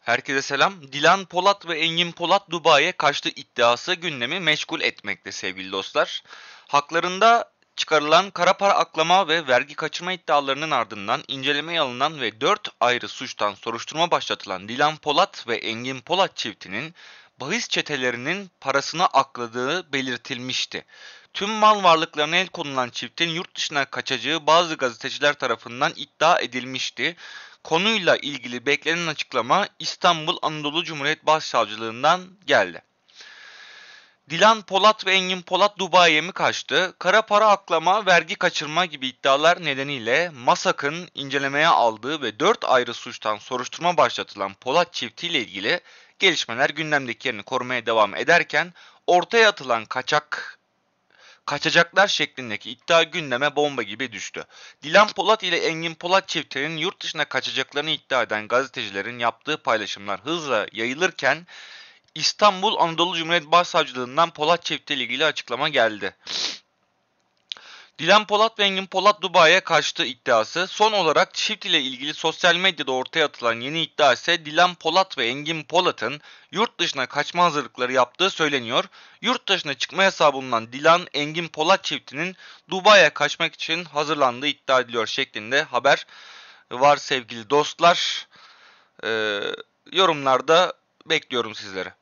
Herkese selam. Dilan Polat ve Engin Polat Dubai'ye kaçtı iddiası gündemi meşgul etmekte sevgili dostlar. Haklarında çıkarılan kara para aklama ve vergi kaçırma iddialarının ardından incelemeye alınan ve 4 ayrı suçtan soruşturma başlatılan Dilan Polat ve Engin Polat çiftinin bahis çetelerinin parasını akladığı belirtilmişti. Tüm mal varlıklarına el konulan çiftin yurt dışına kaçacağı bazı gazeteciler tarafından iddia edilmişti. Konuyla ilgili beklenen açıklama İstanbul Anadolu Cumhuriyet Başsavcılığından geldi. Dilan Polat ve Engin Polat Dubai'ye mi kaçtı? Kara para aklama, vergi kaçırma gibi iddialar nedeniyle MASAK'ın incelemeye aldığı ve 4 ayrı suçtan soruşturma başlatılan Polat çiftiyle ilgili gelişmeler gündemdeki yerini korumaya devam ederken ortaya atılan kaçak kaçacaklar şeklindeki iddia gündeme bomba gibi düştü. Dilan Polat ile Engin Polat çiftinin yurt dışına kaçacaklarını iddia eden gazetecilerin yaptığı paylaşımlar hızla yayılırken İstanbul Anadolu Cumhuriyet Başsavcılığından Polat Çift'le ilgili açıklama geldi. Dilan Polat ve Engin Polat Dubai'ye kaçtı iddiası. Son olarak çift ile ilgili sosyal medyada ortaya atılan yeni iddia ise Dilan Polat ve Engin Polat'ın yurt dışına kaçma hazırlıkları yaptığı söyleniyor. Yurt dışına çıkma hesabından Dilan Engin Polat çiftinin Dubai'ye kaçmak için hazırlandığı iddia ediliyor şeklinde haber var sevgili dostlar. Ee, yorumlarda bekliyorum sizleri.